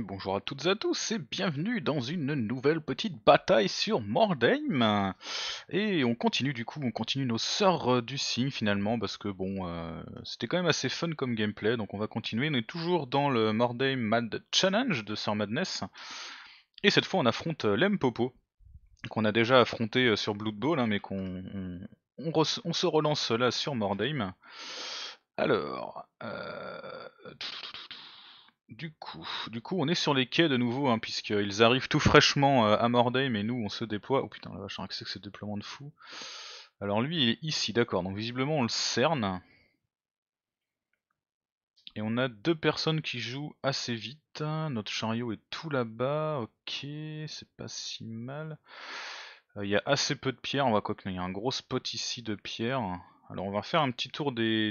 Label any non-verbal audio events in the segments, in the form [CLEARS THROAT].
bonjour à toutes et à tous et bienvenue dans une nouvelle petite bataille sur Mordheim Et on continue du coup, on continue nos sœurs euh, du signe finalement parce que bon, euh, c'était quand même assez fun comme gameplay donc on va continuer. On est toujours dans le Mordheim Mad Challenge de Sir Madness et cette fois on affronte euh, Popo qu'on a déjà affronté sur Blood Bowl hein, mais qu'on on, se relance là sur Mordheim. Alors, du coup, on est sur les quais de nouveau, hein, puisqu'ils arrivent tout fraîchement euh, à Morday. mais nous on se déploie. Oh putain, la vache, que c'est que déploiement de fou Alors lui, il est ici, d'accord, donc visiblement on le cerne. Et on a deux personnes qui jouent assez vite. Hein. Notre chariot est tout là-bas, ok, c'est pas si mal. Euh, il y a assez peu de pierres, on va quoi qu'il y a un gros spot ici de pierres. Alors on va faire un petit tour des,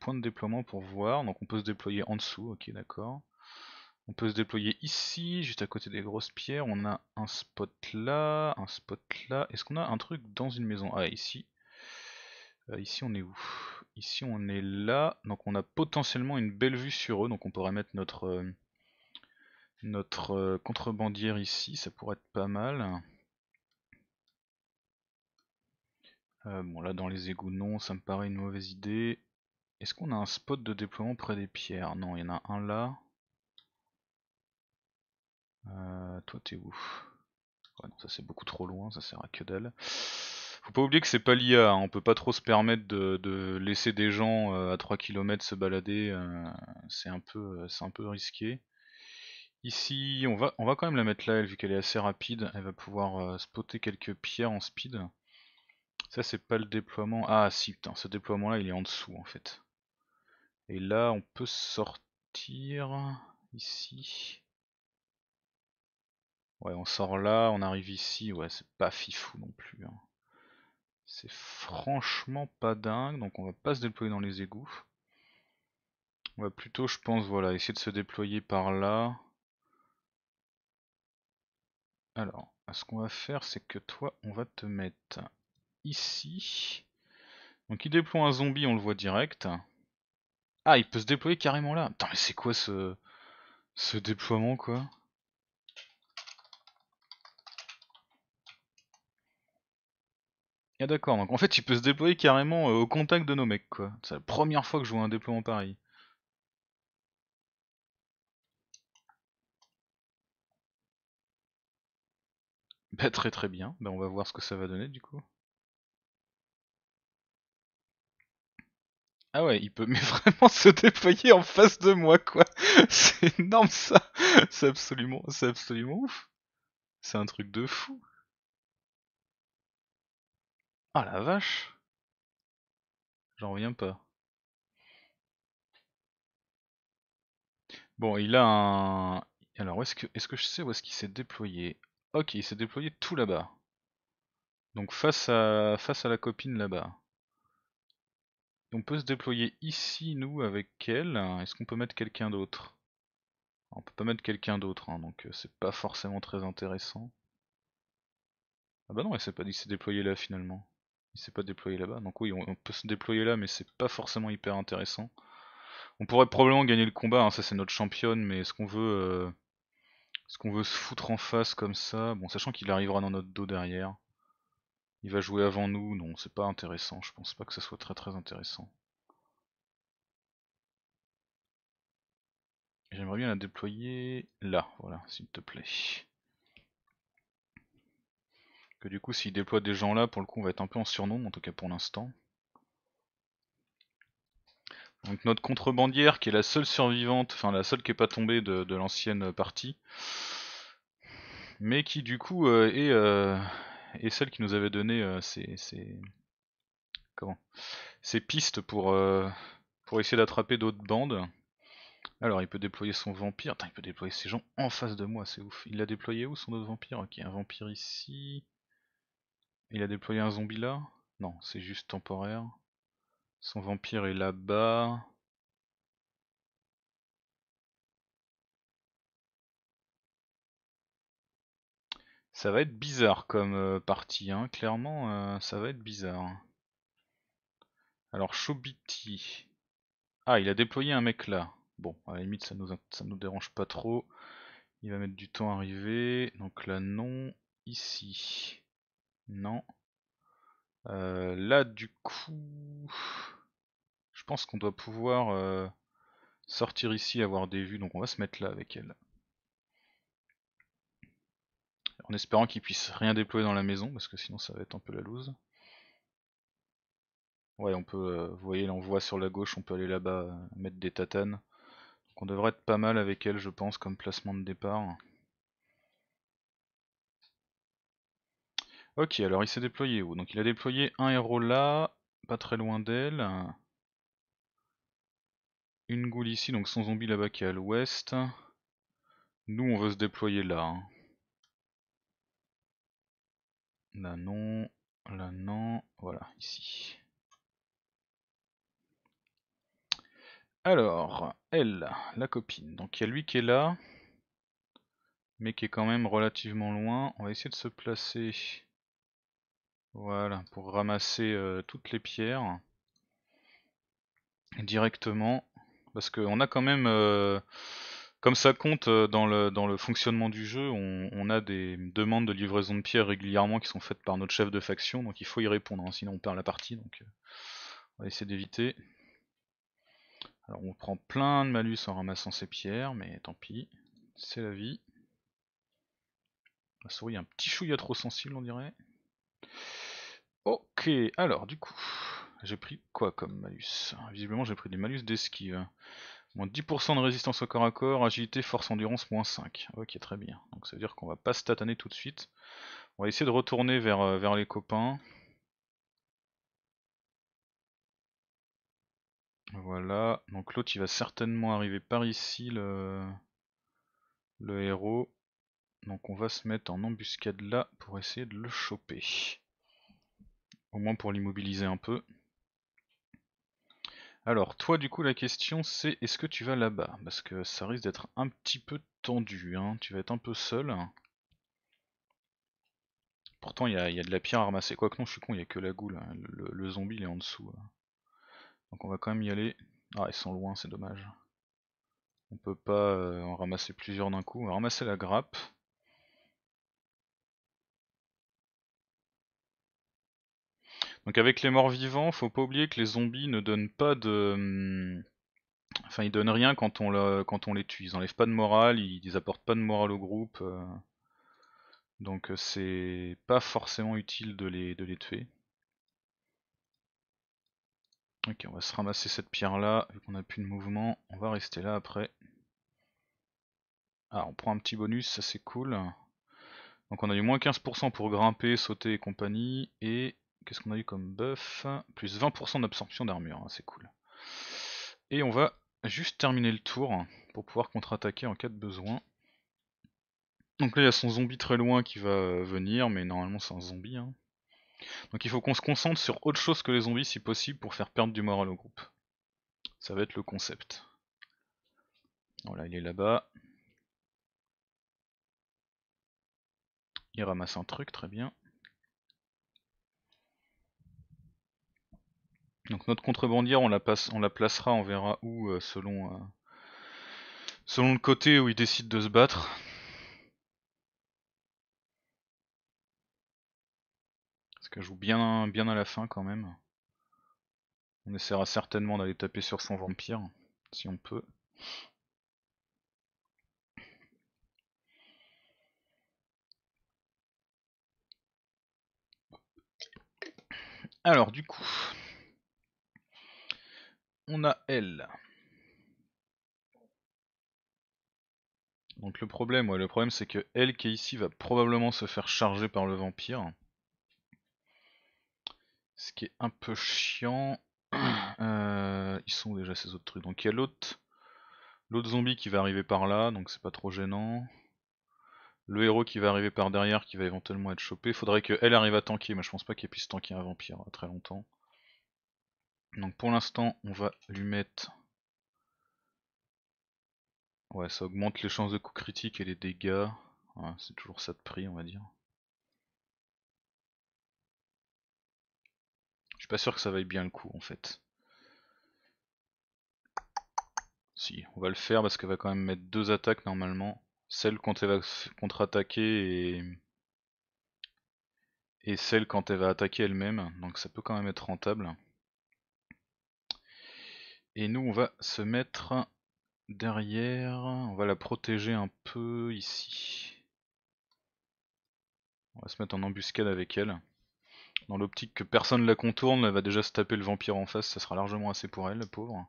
points de déploiement pour voir. Donc on peut se déployer en dessous, ok d'accord. On peut se déployer ici, juste à côté des grosses pierres. On a un spot là, un spot là. Est-ce qu'on a un truc dans une maison Ah, ici. Euh, ici, on est où Ici, on est là. Donc, on a potentiellement une belle vue sur eux. Donc, on pourrait mettre notre, euh, notre euh, contrebandière ici. Ça pourrait être pas mal. bon, là, dans les égouts, non. Ça me paraît une mauvaise idée. Est-ce qu'on a un spot de déploiement près des pierres Non, il y en a un là. Euh, toi t'es où ça c'est beaucoup trop loin, ça sert à que dalle. Faut pas oublier que c'est pas l'IA, hein. on peut pas trop se permettre de, laisser des gens euh, à 3 km se balader, euh, c'est un, peu, risqué. Ici, on va, on va quand même la mettre là, elle, vu qu'elle est assez rapide, elle va pouvoir spotter quelques pierres en speed. Ça c'est pas le déploiement, ah si putain, ce déploiement là il est en dessous en fait. Et là on peut sortir ici. Ouais, on sort là, on arrive ici, ouais, c'est pas fifou non plus. Hein. C'est franchement pas dingue, donc on va pas se déployer dans les égouts. On va plutôt, je pense, voilà, essayer de se déployer par là. Alors, ce qu'on va faire, c'est que toi, on va te mettre ici. Donc il déploie un zombie, on le voit direct. Ah, il peut se déployer carrément là. Attends mais c'est quoi ce, ce déploiement, quoi Ah d'accord, donc en fait il peut se déployer carrément euh, au contact de nos mecs quoi. C'est la première fois que je vois un déploiement pareil. Bah très très bien, bah on va voir ce que ça va donner du coup. Ah ouais, il peut [LAUGHS] mais vraiment se déployer en face de moi quoi. [LAUGHS] C'est énorme ça. C'est absolument, c'est absolument ouf. C'est un truc de fou. Ah la vache J'en reviens pas. Bon, il a un... Alors, est-ce que, est que je sais où est-ce qu'il s'est déployé Ok, il s'est déployé tout là-bas. Donc face à, face à la copine là-bas. On peut se déployer ici, nous, avec elle. Est-ce qu'on peut mettre quelqu'un d'autre On peut pas mettre quelqu'un d'autre, hein, donc euh, c'est pas forcément très intéressant. Ah bah non, il s'est pas dit s'est déployé là, finalement il s'est pas déployé là-bas. Donc oui, on, peut se déployer là, mais c'est pas forcément hyper intéressant. On pourrait probablement gagner le combat, hein, ça c'est notre championne, mais est-ce qu'on veut, euh, est-ce qu'on veut se foutre en face comme ça Bon, sachant qu'il arrivera dans notre dos derrière. Il va jouer avant nous, non, c'est pas intéressant, je pense pas que ça soit très très intéressant. J'aimerais bien la déployer là, voilà, s'il te plaît. Que du coup, s'il déploie des gens là, pour le coup, on va être un peu en surnom, en tout cas pour l'instant. Donc notre contrebandière, qui est la seule survivante, enfin la seule qui est pas tombée de, l'ancienne partie, mais qui du coup euh, euh, est, celle qui nous avait donné euh, ces ses, comment pistes pour, pour essayer d'attraper d'autres bandes. Alors il peut déployer son vampire, Attends, il peut déployer ses gens en face de moi, c'est ouf. Il l'a déployé où son autre vampire Ok, un vampire ici, il a déployé un zombie là Non, c'est juste temporaire. Son vampire est là-bas. Ça va être bizarre comme euh, partie, hein. clairement euh, ça va être bizarre. Alors Chobiti. Ah, il a déployé un mec là. Bon, à la limite ça nous, ça nous dérange pas trop. Il va mettre du temps à arriver. Donc là non. Ici. Non. Euh, là, du coup, je pense qu'on doit pouvoir euh, sortir ici, avoir des vues, donc on va se mettre là avec elle. En espérant qu'il puisse rien déployer dans la maison, parce que sinon ça va être un peu la loose. Ouais, on peut, euh, vous voyez, là on voit sur la gauche, on peut aller là-bas mettre des tatanes. Donc on devrait être pas mal avec elle, je pense, comme placement de départ. Ok, alors il s'est déployé où Donc il a déployé un héros là, pas très loin d'elle. Une goule ici, donc son zombie là-bas qui est à l'ouest. Nous on veut se déployer là. Hein. Là non, là non, voilà, ici. Alors, elle, la copine. Donc il y a lui qui est là, mais qui est quand même relativement loin. On va essayer de se placer voilà, pour ramasser toutes les pierres directement. Parce qu'on a quand même, comme ça compte dans le, dans le fonctionnement du jeu, on, a des demandes de livraison de pierres régulièrement qui sont faites par notre chef de faction, donc il faut y répondre, hein, sinon on perd la partie, donc on va essayer d'éviter. Alors on prend plein de malus en ramassant ces pierres, mais tant pis, c'est la vie. La souris est un petit chouïa trop sensible on dirait. Ok, alors du coup, j'ai pris quoi comme malus Visiblement j'ai pris des malus d'esquive. Moins 10% de résistance au corps à corps, agilité, force, endurance, moins 5. Ok, très bien. Donc ça veut dire qu'on va pas se tataner tout de suite. On va essayer de retourner vers, euh, vers les copains. Voilà, donc l'autre il va certainement arriver par ici, le, le héros. Donc on va se mettre en embuscade là pour essayer de le choper. Au moins pour l'immobiliser un peu. Alors, toi, du coup, la question c'est est-ce que tu vas là-bas Parce que ça risque d'être un petit peu tendu, hein. tu vas être un peu seul. Pourtant, il y a, de la pierre à ramasser. Quoique, non, je suis con, il n'y a que la goule. Hein. Le, zombie, il est en dessous. Euh. Donc, on va quand même y aller. Ah, ils sont loin, c'est dommage. On peut pas euh, en ramasser plusieurs d'un coup. On va ramasser la grappe. Donc avec les morts vivants, faut pas oublier que les zombies ne donnent pas de... Hum, enfin, ils donnent rien quand on, les tue. Ils enlèvent pas de morale, ils apportent pas de morale au groupe. Euh. Donc euh, c'est pas forcément utile de les, tuer. Ok, on va se ramasser cette pierre là, vu qu'on a plus de mouvement, on va rester là après. Ah, on prend un petit bonus, ça c'est cool. Donc on a eu moins 15% pour grimper, sauter et compagnie, et qu'est-ce qu'on a eu comme buff Plus 20% d'absorption d'armure, hein, c'est cool. Et on va juste terminer le tour pour pouvoir contre-attaquer en cas de besoin. Donc là il y a son zombie très loin qui va venir, mais normalement c'est un zombie. Hein. Donc il faut qu'on se concentre sur autre chose que les zombies si possible pour faire perdre du moral au groupe. Ça va être le concept. Voilà, il est là-bas. Il ramasse un truc, très bien. Donc notre contrebandière, on la, passe, on la placera, on verra où euh, euh, selon, le côté où il décide de se battre. Parce qu'elle joue bien à la fin quand même. On essaiera certainement d'aller taper sur son vampire, si on peut. Alors du coup, on a elle. Donc le problème, ouais, le problème c'est que elle qui est ici va probablement se faire charger par le vampire. Ce qui est un peu chiant. [CLEARS THROAT] Euh, ils sont déjà ces autres trucs. Donc il y a l'autre, zombie qui va arriver par là, donc c'est pas trop gênant. Le héros qui va arriver par derrière, qui va éventuellement être chopé. Faudrait que L arrive à tanker, mais je pense pas qu'elle puisse tanker un vampire très longtemps. Donc pour l'instant, on va lui mettre... Ouais, ça augmente les chances de coups critiques et les dégâts. c'est toujours ça de prix, on va dire. Je suis pas sûr que ça vaille bien le coup, en fait. Si, on va le faire parce qu'elle va quand même mettre deux attaques normalement. Celle quand elle va contre-attaquer et... et celle quand elle va attaquer elle-même. Donc ça peut quand même être rentable. Et nous, on va se mettre derrière. On va la protéger un peu ici. On va se mettre en embuscade avec elle. Dans l'optique que personne la contourne, elle va déjà se taper le vampire en face, ça sera largement assez pour elle, la pauvre.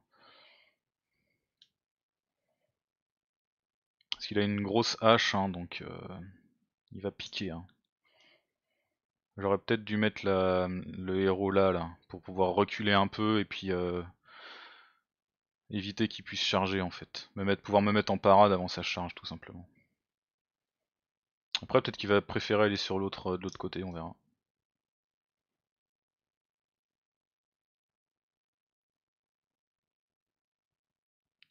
Parce qu'il a une grosse hache, hein, donc euh, il va piquer. Hein. J'aurais peut-être dû mettre le héros là, là, pour pouvoir reculer un peu et puis euh, éviter qu'il puisse charger en fait. Me mettre, pouvoir me mettre en parade avant sa charge tout simplement. Après peut-être qu'il va préférer aller sur l'autre euh, de l'autre côté, on verra.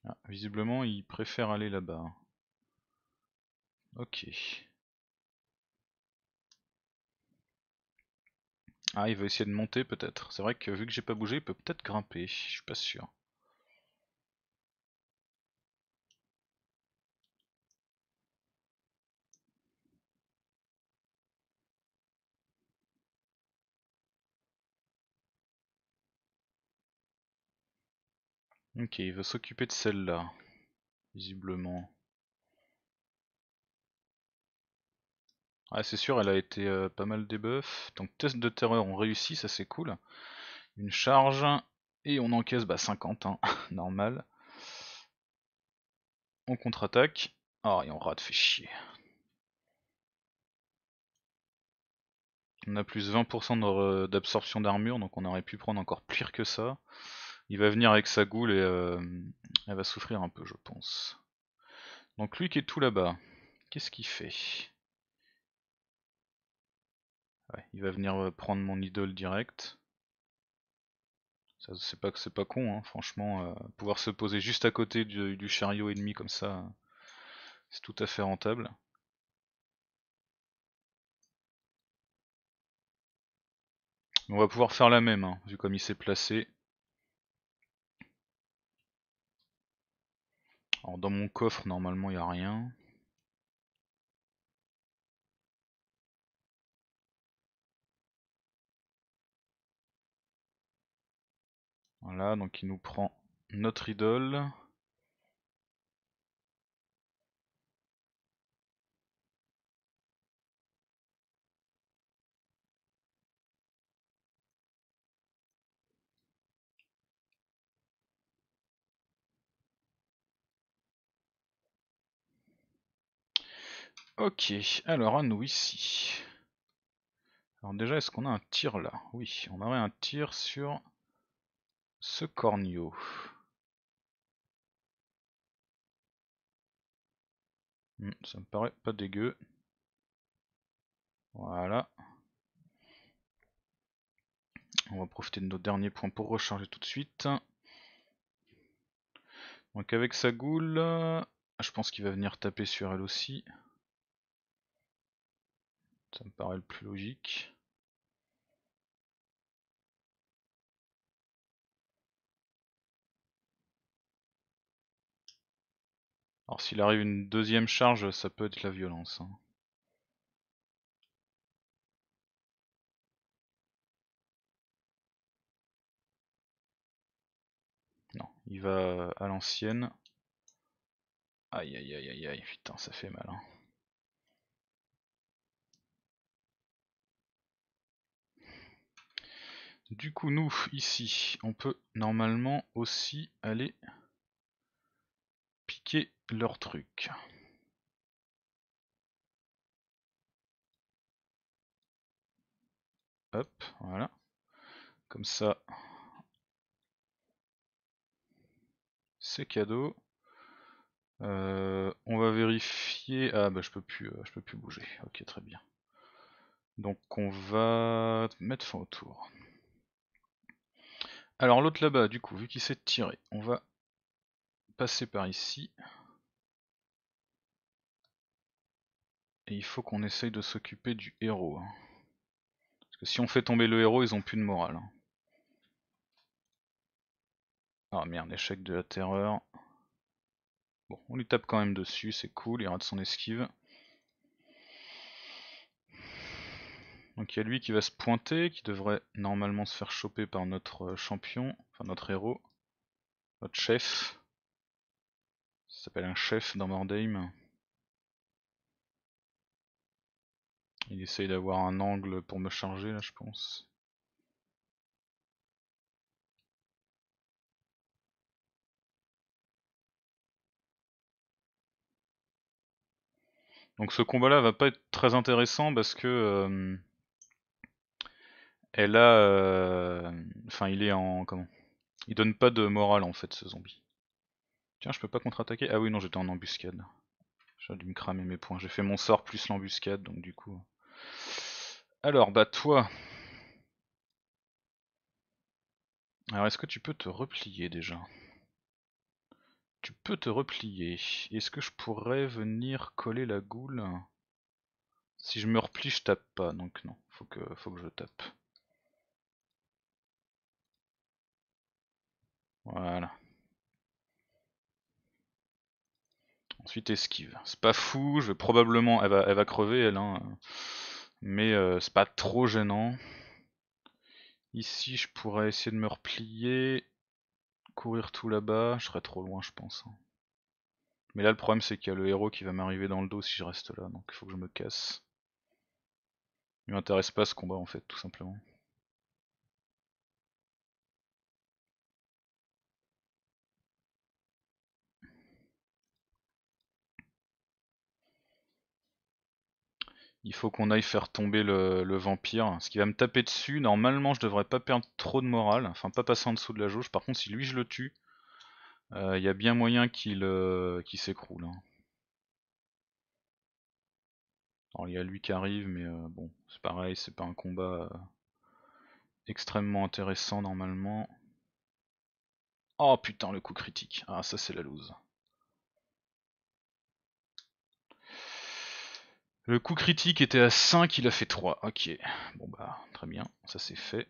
Ah, visiblement il préfère aller là-bas. Ok. Ah il va essayer de monter peut-être. C'est vrai que vu que j'ai pas bougé il peut peut-être grimper, je suis pas sûr. Ok, il veut s'occuper de celle-là, visiblement. Ah c'est sûr, elle a été euh, pas mal debuff. Donc test de terreur, on réussit, ça c'est cool. Une charge, et on encaisse bah, 50, hein, [LAUGHS] normal. On contre-attaque. Ah, et on rate, fait chier. On a plus 20% euh, d'absorption d'armure, donc on aurait pu prendre encore pire que ça il va venir avec sa goule et euh, elle va souffrir un peu, je pense. Donc lui qui est tout là-bas, qu'est-ce qu'il fait Il va venir euh, prendre mon idole direct. C'est pas c'est pas con, hein. franchement, euh, pouvoir se poser juste à côté du, chariot ennemi comme ça, c'est tout à fait rentable. On va pouvoir faire la même, hein, vu comme il s'est placé. dans mon coffre, normalement, il n'y a rien. Voilà, donc il nous prend notre idole. Ok, alors à nous ici. Alors déjà, est-ce qu'on a un tir là Oui, on aurait un tir sur ce cornio. Hmm, ça me paraît pas dégueu. Voilà. On va profiter de nos derniers points pour recharger tout de suite. Donc avec sa goule, je pense qu'il va venir taper sur elle aussi. Ça me paraît le plus logique. Alors s'il arrive une deuxième charge, ça peut être la violence. Hein. Non, il va à l'ancienne. Aïe aïe aïe aïe putain ça fait mal. Hein. Du coup, nous, ici, on peut normalement aussi aller piquer leur truc. Hop, voilà. Comme ça, c'est cadeau. Euh, on va vérifier. Ah bah je peux plus, euh, je peux plus bouger. Ok, très bien. Donc on va mettre fin au tour. Alors l'autre là-bas, du coup, vu qu'il s'est tiré, on va passer par ici. Et il faut qu'on essaye de s'occuper du héros. Hein. Parce que si on fait tomber le héros, ils ont plus de morale. Hein. Ah merde, échec de la terreur. Bon, on lui tape quand même dessus, c'est cool, il rate son esquive. Donc il y a lui qui va se pointer, qui devrait normalement se faire choper par notre euh, champion, enfin notre héros, notre chef. Ça s'appelle un chef dans Mordheim. Il essaye d'avoir un angle pour me charger là je pense. Donc ce combat là va pas être très intéressant parce que euh, elle euh, a. Enfin, il est en. Comment Il donne pas de morale en fait, ce zombie. Tiens, je peux pas contre-attaquer Ah oui, non, j'étais en embuscade. J'ai dû me cramer mes points. J'ai fait mon sort plus l'embuscade, donc du coup. Alors, bah toi. Alors, est-ce que tu peux te replier déjà Tu peux te replier. Est-ce que je pourrais venir coller la goule Si je me replie, je tape pas, donc non, faut que, faut que je tape. Voilà. Ensuite esquive. C'est pas fou, je vais probablement. Elle va, elle va crever elle, hein. mais euh, c'est pas trop gênant. Ici je pourrais essayer de me replier, courir tout là-bas, je serais trop loin je pense. Hein. Mais là le problème c'est qu'il y a le héros qui va m'arriver dans le dos si je reste là, donc il faut que je me casse. Il m'intéresse pas ce combat en fait tout simplement. Il faut qu'on aille faire tomber le, vampire, ce qui va me taper dessus. Normalement, je devrais pas perdre trop de morale, enfin pas passer en dessous de la jauge. Par contre, si lui je le tue, euh, il y a bien moyen qu'il euh, s'écroule. Hein. Alors il y a lui qui arrive, mais euh, bon, c'est pareil, c'est pas un combat extrêmement intéressant normalement. Oh putain, le coup critique. Ah, ça c'est la loose. Le coup critique était à 5, il a fait 3. Ok, bon bah très bien, ça c'est fait.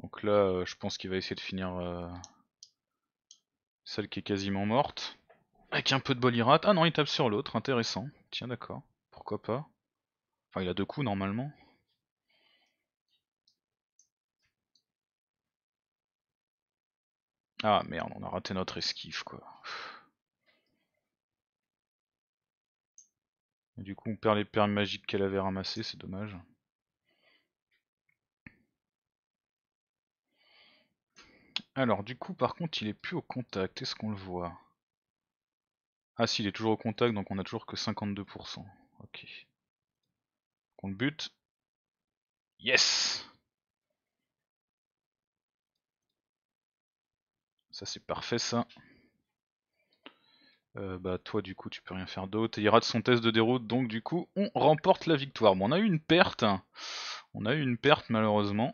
Donc là, euh, je pense qu'il va essayer de finir euh, celle qui est quasiment morte. Avec un peu de bolirate, Ah non, il tape sur l'autre, intéressant. Tiens, d'accord. Pourquoi pas. Enfin, il a deux coups normalement. Ah merde, on a raté notre esquive quoi. du coup on perd les perles magiques qu'elle avait ramassées, c'est dommage. Alors du coup par contre il est plus au contact, est-ce qu'on le voit Ah si il est toujours au contact donc on a toujours que 52%. Ok. Qu'on le bute. Yes Ça c'est parfait ça. Euh, bah toi du coup tu peux rien faire d'autre. il rate son test de déroute, donc du coup on remporte la victoire. Bon on a eu une perte. On a eu une perte malheureusement.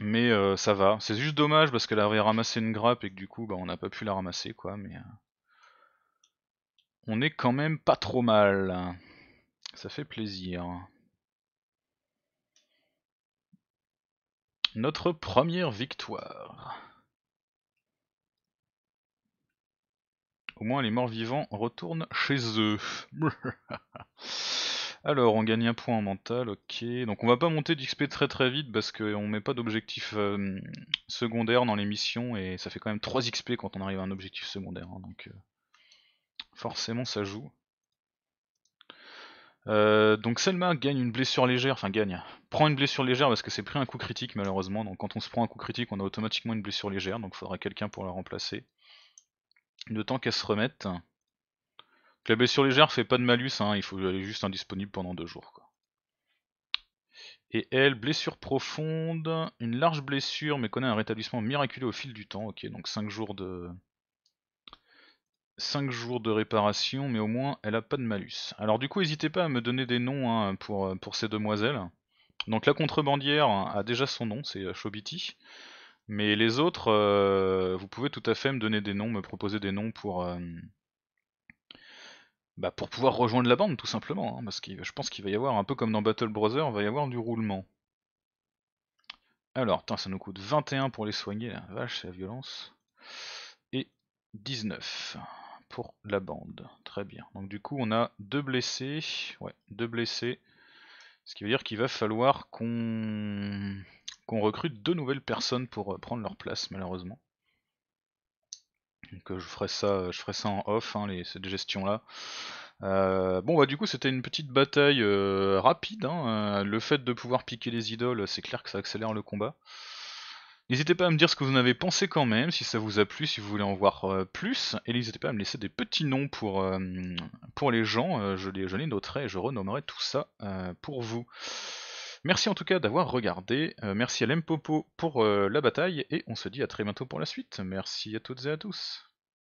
Mais euh, ça va. C'est juste dommage parce qu'elle avait ramassé une grappe et que du coup bah, on n'a pas pu la ramasser quoi. Mais euh, on est quand même pas trop mal. Ça fait plaisir. Notre première victoire. Au moins les morts vivants retournent chez eux. [LAUGHS] Alors, on gagne un point mental, ok. Donc on va pas monter d'XP très très vite parce qu'on met pas d'objectif euh, secondaire dans les missions et ça fait quand même 3 XP quand on arrive à un objectif secondaire. Hein, donc euh, forcément ça joue. Euh, donc Selma gagne une blessure légère, enfin gagne, prend une blessure légère parce que c'est pris un coup critique malheureusement, donc quand on se prend un coup critique on a automatiquement une blessure légère, donc faudra quelqu'un pour la remplacer. Le temps qu'elle se remette. la blessure légère fait pas de malus, hein, il faut aller juste indisponible pendant deux jours. Et elle, blessure profonde, une large blessure, mais connaît un rétablissement miraculeux au fil du temps. Ok, donc 5 jours de. 5 jours de réparation, mais au moins elle a pas de malus. Alors du coup, n'hésitez pas à me donner des noms hein, pour, pour ces demoiselles. Donc la contrebandière a déjà son nom, c'est euh, Chobiti. Mais les autres, euh, vous pouvez tout à fait me donner des noms, me proposer des noms pour, euh, bah, pour pouvoir rejoindre la bande, tout simplement. Hein, parce que je pense qu'il va y avoir, un peu comme dans Battle Brother, il va y avoir du roulement. Alors, ça nous coûte 21 pour les soigner, la vache, c'est la violence. Et 19 pour la bande. Très bien. Donc du coup, on a deux blessés. Ouais, deux blessés. Ce qui veut dire qu'il va falloir qu'on qu'on recrute deux nouvelles personnes pour euh, prendre leur place, malheureusement. Donc euh, je ferai ça, je ferai ça en off, hein, cette gestion-là. Euh, bon bah du coup c'était une petite bataille rapide, hein, le fait de pouvoir piquer les idoles c'est clair que ça accélère le combat. N'hésitez pas à me dire ce que vous en avez pensé quand même, si ça vous a plu, si vous voulez en voir plus, et n'hésitez pas à me laisser des petits noms pour, pour les gens, je les, je, les, noterai et je renommerai tout ça pour vous. Merci en tout cas d'avoir regardé, euh, merci à l'Empopo pour euh, la bataille, et on se dit à très bientôt pour la suite. Merci à toutes et à tous.